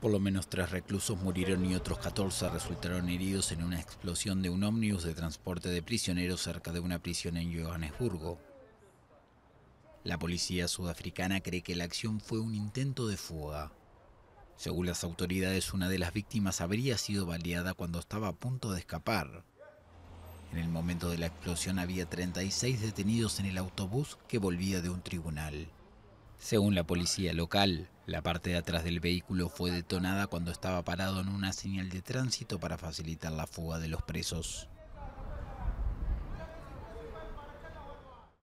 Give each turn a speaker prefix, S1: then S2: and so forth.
S1: Por lo menos tres reclusos murieron y otros 14 resultaron heridos en una explosión de un ómnibus de transporte de prisioneros cerca de una prisión en Johannesburgo. La policía sudafricana cree que la acción fue un intento de fuga. Según las autoridades, una de las víctimas habría sido baleada cuando estaba a punto de escapar. En el momento de la explosión había 36 detenidos en el autobús que volvía de un tribunal. Según la policía local, la parte de atrás del vehículo fue detonada cuando estaba parado en una señal de tránsito para facilitar la fuga de los presos.